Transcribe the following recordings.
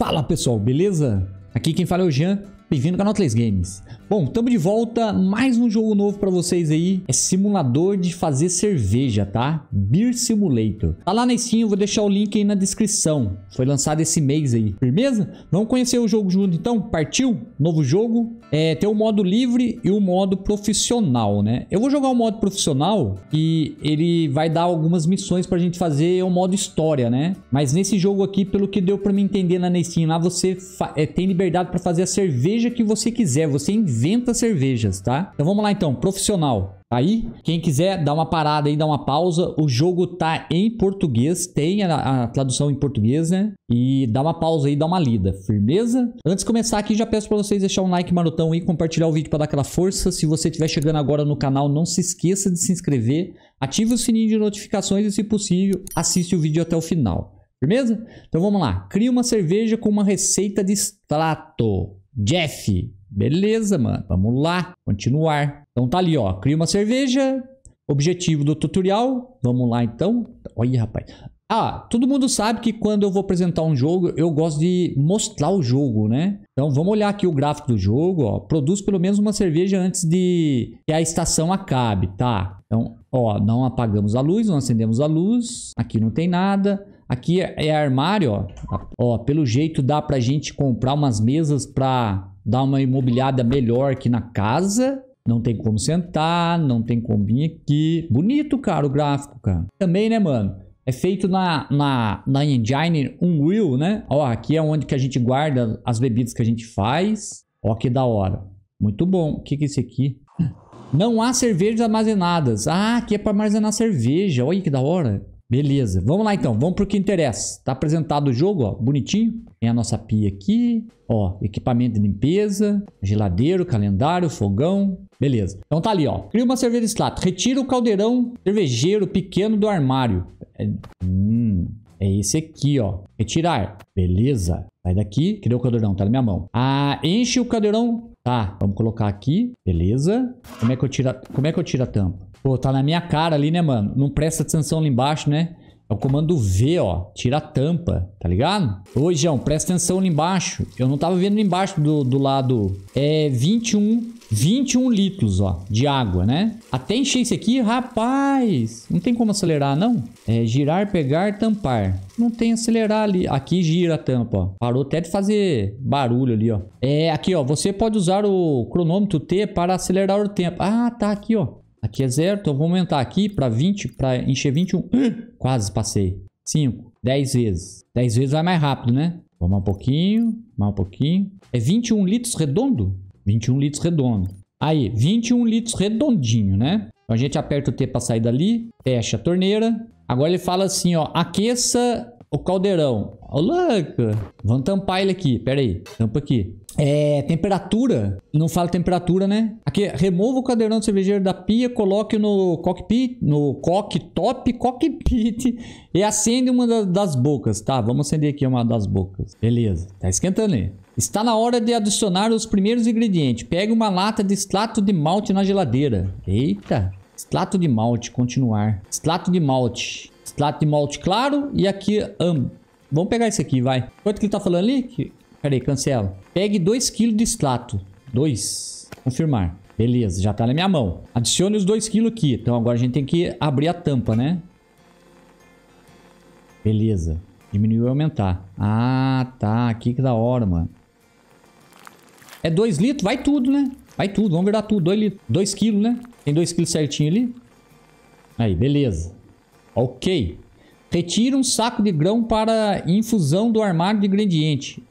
Fala pessoal, beleza? Aqui quem fala é o Jean Bem-vindo ao canal 3 Games. Bom, estamos de volta, mais um jogo novo para vocês aí. É simulador de fazer cerveja, tá? Beer Simulator. Tá lá na Steam, eu vou deixar o link aí na descrição. Foi lançado esse mês aí. Firmeza? Vamos conhecer o jogo junto então? Partiu? Novo jogo. É, tem o modo livre e o modo profissional, né? Eu vou jogar o modo profissional e ele vai dar algumas missões pra gente fazer é o modo história, né? Mas nesse jogo aqui, pelo que deu pra me entender na Steam lá, você é, tem liberdade pra fazer a cerveja cerveja que você quiser, você inventa cervejas, tá? Então vamos lá então, profissional. Aí, quem quiser dar uma parada aí, dar uma pausa, o jogo tá em português, tem a, a, tradução em português, né? E dá uma pausa aí, dá uma lida, firmeza? Antes de começar aqui, já peço para vocês deixar um like marotão aí, compartilhar o vídeo para dar aquela força. Se você estiver chegando agora no canal, não se esqueça de se inscrever, ative o sininho de notificações e, se possível, assiste o vídeo até o final. Firmeza? Então vamos lá. Cria uma cerveja com uma receita de extrato. Jeff. Beleza, mano. Vamos lá. Continuar. Então tá ali, ó. Cria uma cerveja. Objetivo do tutorial. Vamos lá, então. Olha, rapaz. Ah, todo mundo sabe que quando eu vou apresentar um jogo, eu gosto de mostrar o jogo, né? Então vamos olhar aqui o gráfico do jogo, ó. Produz pelo menos uma cerveja antes de que a estação acabe, tá? Então, ó, não apagamos a luz, não acendemos a luz. Aqui não tem nada. Aqui é armário, ó. ó pelo jeito dá pra gente comprar umas mesas pra dar uma imobiliada melhor aqui na casa. Não tem como sentar, não tem como vir aqui. Bonito, cara, o gráfico, cara. Também, né, mano? É feito na, na, na engine Unreal, né? Ó, aqui é onde que a gente guarda as bebidas que a gente faz. Ó, que da hora. Muito bom. O que que é isso aqui? Não há cervejas armazenadas. Ah, aqui é para armazenar cerveja. Olha que da hora. Beleza, vamos lá então, vamos pro que interessa. Tá apresentado o jogo, ó, bonitinho. Tem a nossa pia aqui, ó, equipamento de limpeza, geladeiro, calendário, fogão. Beleza. Então tá ali, ó. Cria uma cerveja de Retira o caldeirão cervejeiro pequeno do armário. É, hum, é esse aqui, ó. Retirar. Beleza. Sai daqui. Cadê o caldeirão? Tá na minha mão. Ah, enche o caldeirão. Tá, vamos colocar aqui. Beleza. Como é que eu tiro a, como é que eu tiro a tampa? Pô, tá na minha cara ali, né, mano? Não presta atenção ali embaixo, né? É o comando V, ó. Tira a tampa, tá ligado? Ô, Jão, presta atenção ali embaixo. Eu não tava vendo ali embaixo do, do lado. É 21, 21 litros, ó, de água, né? Até encher isso aqui, rapaz. Não tem como acelerar, não? É girar, pegar, tampar. Não tem acelerar ali. Aqui gira a tampa, ó. Parou até de fazer barulho ali, ó. É, aqui, ó. Você pode usar o cronômetro T para acelerar o tempo. Ah, tá aqui, ó. Aqui é zero, então eu vou aumentar aqui para 20, para encher 21. Quase passei. 5, 10 vezes. 10 vezes vai mais rápido, né? Vamos um pouquinho, mais um pouquinho. É 21 litros redondo? 21 litros redondo. Aí, 21 litros redondinho, né? Então a gente aperta o T para sair dali, fecha a torneira. Agora ele fala assim, ó, aqueça o caldeirão. Ô, louco. Vamos tampar ele aqui. Pera aí. Tampa aqui. É, temperatura. Não fala temperatura, né? Aqui, remova o caldeirão do cervejeiro da pia, coloque no cockpit, no cocktop, cockpit e acende uma das bocas. Tá, vamos acender aqui uma das bocas. Beleza. Tá esquentando aí. Está na hora de adicionar os primeiros ingredientes. Pegue uma lata de extrato de malte na geladeira. Eita. Extrato de malte, continuar. Extrato de malte. Extrato de malte claro. E aqui, amo. vamos pegar esse aqui, vai. Quanto que ele tá falando ali? Que, peraí, cancela. Pegue 2 kg de extrato. 2. Confirmar. Beleza, já tá na minha mão. Adicione os 2 kg aqui. Então agora a gente tem que abrir a tampa, né? Beleza. Diminuiu e aumentar. Ah, tá. Aqui que da hora, mano. É 2 litros? Vai tudo, né? Vai tudo. Vamos virar tudo. 2 litros. dois quilos, né? Tem 2 quilos certinho ali. Aí, beleza. Ok. Retire um saco de grão para infusão do armário de ingrediente.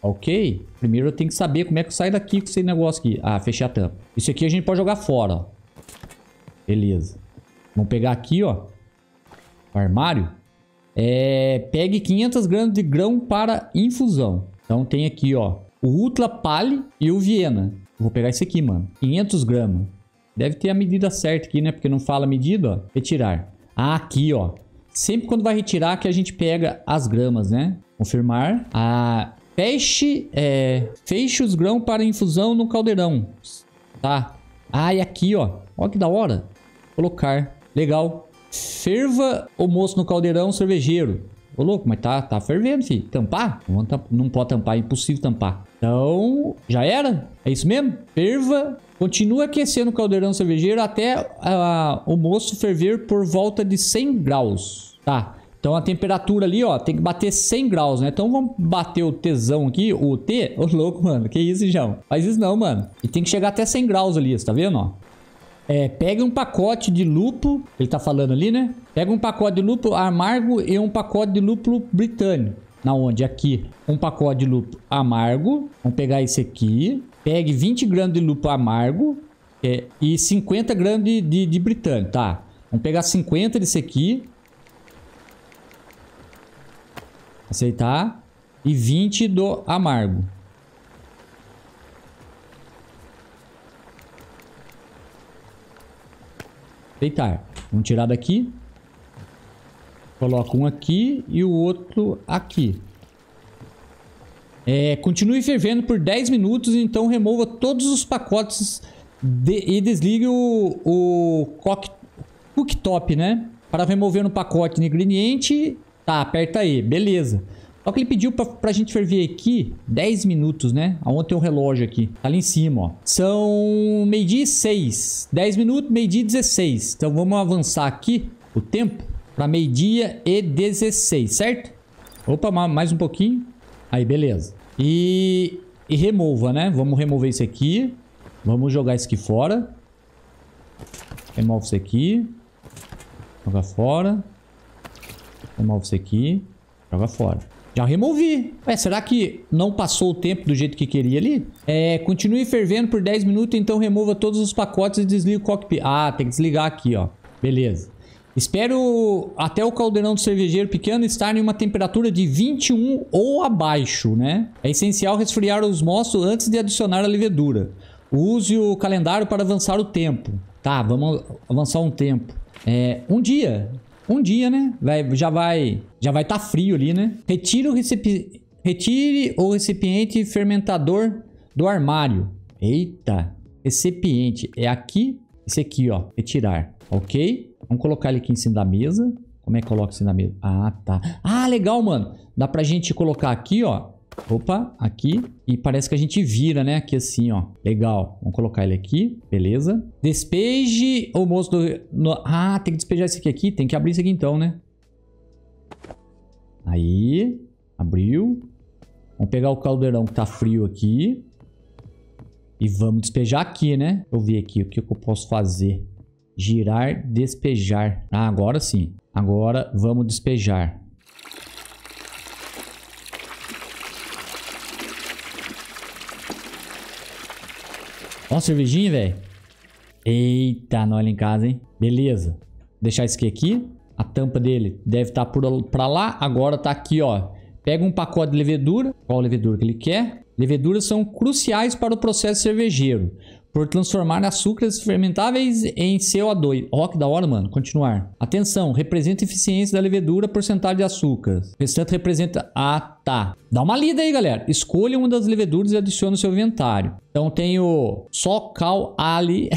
Ok. Primeiro eu tenho que saber como é que eu saio daqui com esse negócio aqui. Ah, fechei a tampa. Isso aqui a gente pode jogar fora. Beleza. Vamos pegar aqui, ó. Armário. É, pegue 500 gramas de grão para infusão. Então tem aqui, ó. O Ultra Pale e o Viena. Vou pegar esse aqui, mano. 500 gramas. Deve ter a medida certa aqui, né? Porque não fala medida, ó. Retirar. Ah, aqui, ó. Sempre quando vai retirar que a gente pega as gramas, né? Confirmar. Ah, feche, é, feche os grãos para infusão no caldeirão. Tá. Ah, e aqui, ó. Ó que da hora. Colocar. Legal. Ferva o moço no caldeirão cervejeiro. Ô, louco, mas tá, tá fervendo, filho. Tampar? Não, não pode tampar, é impossível tampar. Então, já era? É isso mesmo? Ferva Continua aquecendo o caldeirão cervejeiro até uh, o moço ferver por volta de 100 graus, tá? Então a temperatura ali, ó, tem que bater 100 graus, né? Então vamos bater o tesão aqui, o T. Ô, louco, mano. Que isso, João? Faz isso não, mano. E tem que chegar até 100 graus ali, você tá vendo, ó? É, pega um pacote de lupo, ele tá falando ali, né? Pega um pacote de lupo amargo e um pacote de lúpulo britânico. Na onde? Aqui. Um pacote de lupo amargo. Vamos pegar esse aqui. Pegue 20 gramas de lúpulo amargo é, e 50 gramas de, de, de britânico, tá? Vamos pegar 50 desse aqui. Aceitar. E 20 do amargo. Aceitar. Vamos tirar daqui. Coloca um aqui e o outro aqui. É, continue fervendo por 10 minutos, então remova todos os pacotes de, e desligue o, o cooktop, né? Para remover no pacote ingrediente, tá, aperta aí, beleza. Só que ele pediu pra, pra gente ferver aqui 10 minutos, né? Ontem tem um relógio aqui. Tá ali em cima, ó. São meio-dia e 6. 10 minutos, meio-dia e 16. Então vamos avançar aqui o tempo para meio-dia e 16, certo? Opa, mais um pouquinho. Aí, beleza. E, e remova, né? Vamos remover isso aqui. Vamos jogar isso aqui fora. Remove isso aqui. Joga fora. Remove isso aqui. Joga fora. Já removi. Ué, será que não passou o tempo do jeito que queria ali? É, continue fervendo por 10 minutos, então remova todos os pacotes e desliga o cockpit. Ah, tem que desligar aqui, ó. Beleza. Espero até o caldeirão do cervejeiro pequeno estar em uma temperatura de 21 ou abaixo, né? É essencial resfriar os mostos antes de adicionar a levedura. Use o calendário para avançar o tempo. Tá, vamos avançar um tempo. É, um dia. Um dia, né? Vai, já vai já vai estar tá frio ali, né? Retire o, recipi... Retire o recipiente fermentador do armário. Eita! Recipiente. É aqui. Esse aqui, ó. Retirar. Ok? Vamos colocar ele aqui em cima da mesa. Como é que coloca isso na mesa? Ah, tá. Ah, legal, mano. Dá pra gente colocar aqui, ó. Opa, aqui. E parece que a gente vira, né? Aqui assim, ó. Legal. Vamos colocar ele aqui. Beleza. Despeje o moço do... No... Ah, tem que despejar esse aqui, aqui. Tem que abrir isso aqui então, né? Aí. Abriu. Vamos pegar o caldeirão que tá frio aqui. E vamos despejar aqui, né? Deixa eu ver aqui o que, que eu posso fazer. Girar, despejar. Ah, agora sim. Agora vamos despejar. Ó, cervejinha, velho. Eita, não olha em casa, hein? Beleza. Vou deixar esse aqui. A tampa dele deve estar tá pra lá. Agora tá aqui, ó. Pega um pacote de levedura. Qual levedura que ele quer? Leveduras são cruciais para o processo cervejeiro por transformar açúcares fermentáveis em CO2. Ó, oh, que da hora, mano. Continuar. Atenção, representa eficiência da levedura, porcentagem de açúcar. Restante representa... Ah, tá. Dá uma lida aí, galera. Escolha uma das leveduras e adicione no seu inventário. Então tem o Socal Ali,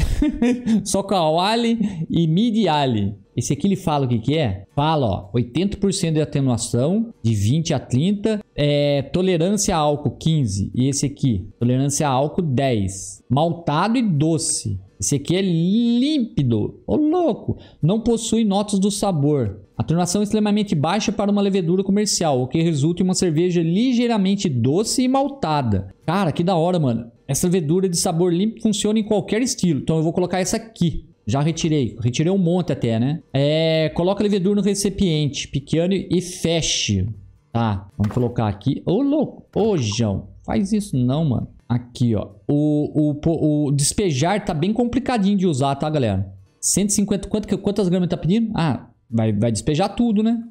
Socal Ali e Midi Ali. Esse aqui ele fala o que, que é? Fala, ó, 80% de atenuação, de 20 a 30, é, tolerância a álcool 15, e esse aqui, tolerância a álcool 10, maltado e doce. Esse aqui é límpido, ô louco, não possui notas do sabor. A é extremamente baixa para uma levedura comercial, o que resulta em uma cerveja ligeiramente doce e maltada. Cara, que da hora, mano. Essa levedura de sabor limpo funciona em qualquer estilo, então eu vou colocar essa aqui. Já retirei. Retirei um monte até, né? É, coloca a levedura no recipiente pequeno e feche. Tá, vamos colocar aqui. Ô, louco. Ô, João. Faz isso não, mano. Aqui, ó. O, o, o despejar tá bem complicadinho de usar, tá, galera? 150... Quanto, quantas gramas tá pedindo? Ah, vai, vai despejar tudo, né?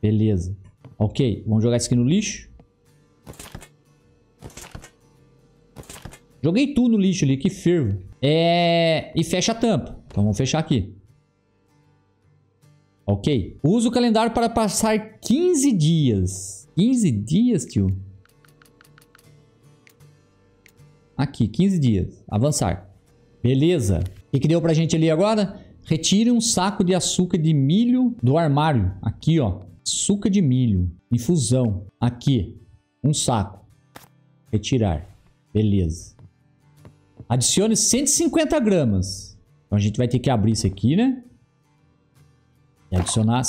Beleza. Ok, vamos jogar isso aqui no lixo. Joguei tudo no lixo ali, que fervo. É... E fecha a tampa. Então vamos fechar aqui. Ok. Usa o calendário para passar 15 dias. 15 dias, tio? Aqui, 15 dias. Avançar. Beleza. O que, que deu pra gente ali agora? Retire um saco de açúcar de milho do armário. Aqui, ó. Açúcar de milho. Infusão. Aqui. Um saco. Retirar. Beleza. Adicione 150 gramas. Então a gente vai ter que abrir isso aqui, né? E adicionar...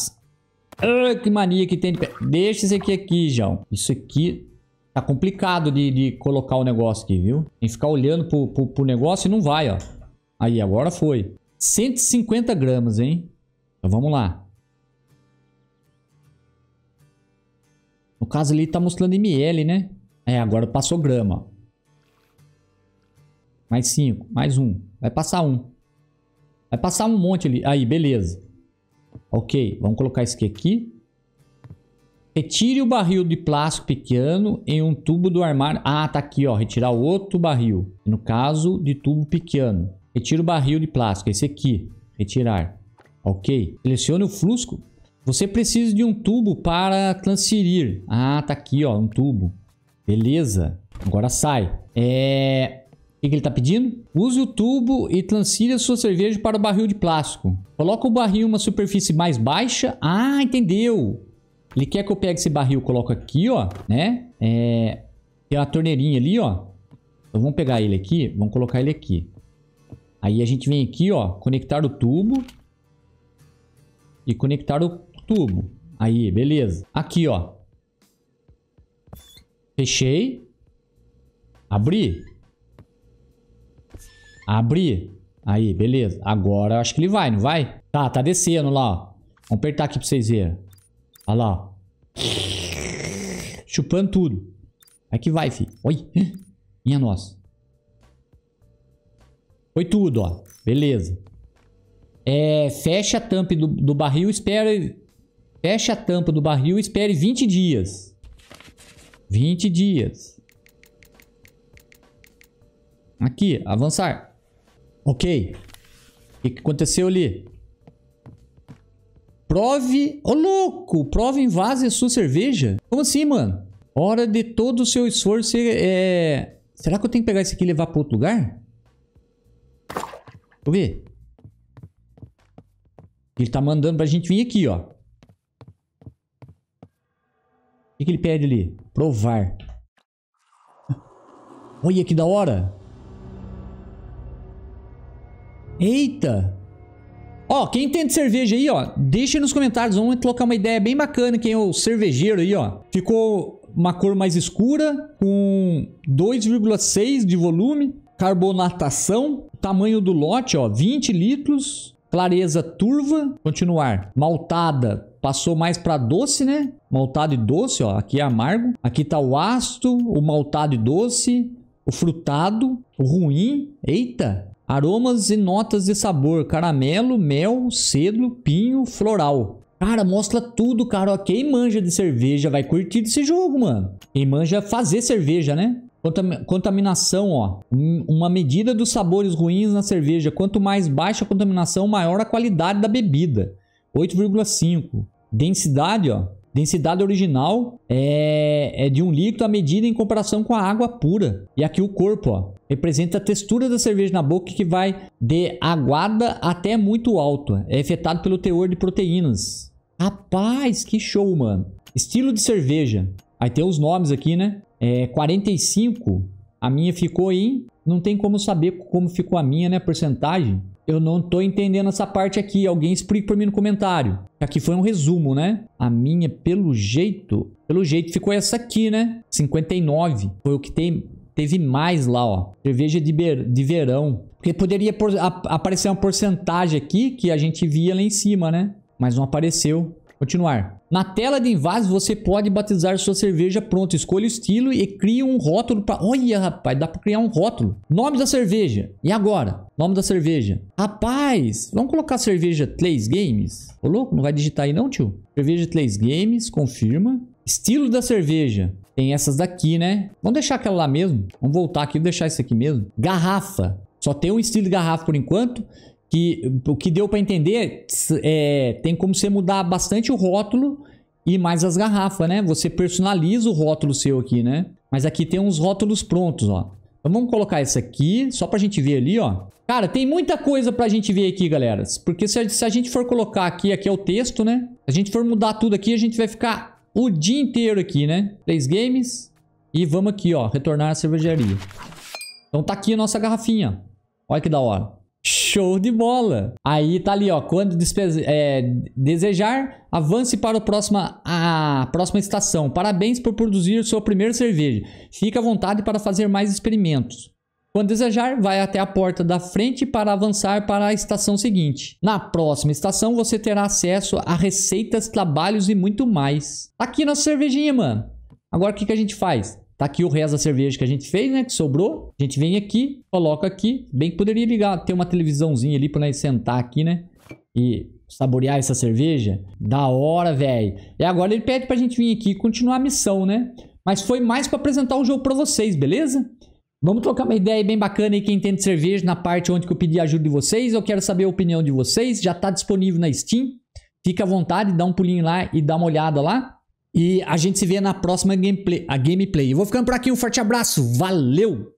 Ah, que mania que tem de... Deixa isso aqui aqui, João. Isso aqui tá complicado de, de colocar o negócio aqui, viu? Tem que ficar olhando pro, pro, pro negócio e não vai, ó. Aí, agora foi. 150 gramas, hein? Então vamos lá. No caso ali tá mostrando ml, né? É, agora passou grama mais cinco mais Um. Vai passar Um. Vai passar um monte ali. Aí, beleza. Ok, vamos colocar isso aqui, aqui. Retire o barril de plástico pequeno em um tubo do armário. Ah, tá aqui, ó. Retirar outro barril. No caso de tubo pequeno. Retire o barril de plástico, esse aqui. Retirar. Ok. Selecione o flusco. Você precisa de um tubo para transferir. Ah, tá aqui, ó. Um tubo. Beleza. Agora sai. É que, que ele está pedindo? Use o tubo e transfira sua cerveja para o barril de plástico. Coloca o barril em uma superfície mais baixa. Ah, entendeu. Ele quer que eu pegue esse barril, e coloque aqui, ó, né? É, tem uma torneirinha ali, ó. Então vamos pegar ele aqui, vamos colocar ele aqui. Aí a gente vem aqui, ó, conectar o tubo e conectar o tubo. Aí, beleza. Aqui, ó. Fechei. Abri. Abrir. Aí, beleza. Agora eu acho que ele vai, não vai? Tá, tá descendo lá, ó. Vamos apertar aqui pra vocês verem. Olha lá, ó. Chupando tudo. Aí que vai, filho. Oi. Minha nossa. Foi tudo, ó. Beleza. É, fecha a tampa do, do barril, espere... Fecha a tampa do barril e espere 20 dias. 20 dias. Aqui, avançar. Ok. O que aconteceu ali? Prove... Ô, oh, louco! Prove invase a sua cerveja? Como assim, mano? Hora de todo o seu esforço é... Será que eu tenho que pegar isso aqui e levar para outro lugar? Vou ver. Ele tá mandando pra gente vir aqui, ó. O que, que ele pede ali? Provar. Olha que da hora. Eita! Ó, quem entende cerveja aí, ó, deixa nos comentários. Vamos colocar uma ideia bem bacana. Quem é o cervejeiro aí, ó. Ficou uma cor mais escura, com 2,6 de volume, carbonatação, tamanho do lote, ó, 20 litros, clareza turva. Continuar. Maltada, passou mais para doce, né? Maltado e doce, ó. Aqui é amargo. Aqui tá o ácido, o maltado e doce, o frutado, o ruim. Eita! Aromas e notas de sabor: caramelo, mel, cedro, pinho, floral. Cara, mostra tudo, cara. quem manja de cerveja vai curtir esse jogo, mano. Quem manja é fazer cerveja, né? Contaminação, ó. Uma medida dos sabores ruins na cerveja. Quanto mais baixa a contaminação, maior a qualidade da bebida. 8,5. Densidade, ó. Densidade original é, é de um líquido à medida em comparação com a água pura. E aqui o corpo, ó, representa a textura da cerveja na boca que vai de aguada até muito alta. É afetado pelo teor de proteínas. Rapaz, que show, mano. Estilo de cerveja. Aí tem os nomes aqui, né? É 45. A minha ficou aí. Não tem como saber como ficou a minha, né? Porcentagem. Eu não tô entendendo essa parte aqui. Alguém explica para mim no comentário. Aqui foi um resumo, né? A minha, pelo jeito... Pelo jeito ficou essa aqui, né? 59. Foi o que tem, teve mais lá, ó. Cerveja de, ber, de verão. Porque poderia por, a, aparecer uma porcentagem aqui que a gente via lá em cima, né? Mas não apareceu. Continuar. Na tela de invase, você pode batizar sua cerveja pronto. Escolha o estilo e cria um rótulo para. Olha, rapaz, dá para criar um rótulo. Nome da cerveja. E agora? Nome da cerveja. Rapaz, vamos colocar cerveja 3 Games? Ô louco, não vai digitar aí não, tio? Cerveja 3 Games, confirma. Estilo da cerveja. Tem essas daqui, né? Vamos deixar aquela lá mesmo. Vamos voltar aqui, e deixar isso aqui mesmo. Garrafa. Só tem um estilo de garrafa por enquanto que o que deu para entender é, tem como você mudar bastante o rótulo e mais as garrafas, né? Você personaliza o rótulo seu aqui, né? Mas aqui tem uns rótulos prontos, ó. Então vamos colocar isso aqui, só pra gente ver ali, ó. Cara, tem muita coisa pra gente ver aqui, galera. Porque se a, se a gente for colocar aqui, aqui é o texto, né? Se a gente for mudar tudo aqui, a gente vai ficar o dia inteiro aqui, né? Três games. E vamos aqui, ó. Retornar à cervejaria. Então tá aqui a nossa garrafinha. Olha que da hora. Show de bola. Aí tá ali, ó. Quando é, desejar, avance para a próxima, a próxima estação. Parabéns por produzir o seu primeiro cerveja. Fique à vontade para fazer mais experimentos. Quando desejar, vai até a porta da frente para avançar para a estação seguinte. Na próxima estação, você terá acesso a receitas, trabalhos e muito mais. Aqui nossa cervejinha, mano. Agora o que, que a gente faz? Tá aqui o resto da cerveja que a gente fez, né? Que sobrou. A gente vem aqui, coloca aqui. Bem que poderia ligar, ter uma televisãozinha ali para nós sentar aqui, né? E saborear essa cerveja. Da hora, velho. E agora ele pede pra gente vir aqui e continuar a missão, né? Mas foi mais para apresentar o jogo para vocês, beleza? Vamos trocar uma ideia bem bacana aí, quem entende cerveja, na parte onde que eu pedi a ajuda de vocês. Eu quero saber a opinião de vocês. Já tá disponível na Steam. Fica à vontade, dá um pulinho lá e dá uma olhada lá. E a gente se vê na próxima gameplay, a gameplay. Eu vou ficando por aqui, um forte abraço, valeu!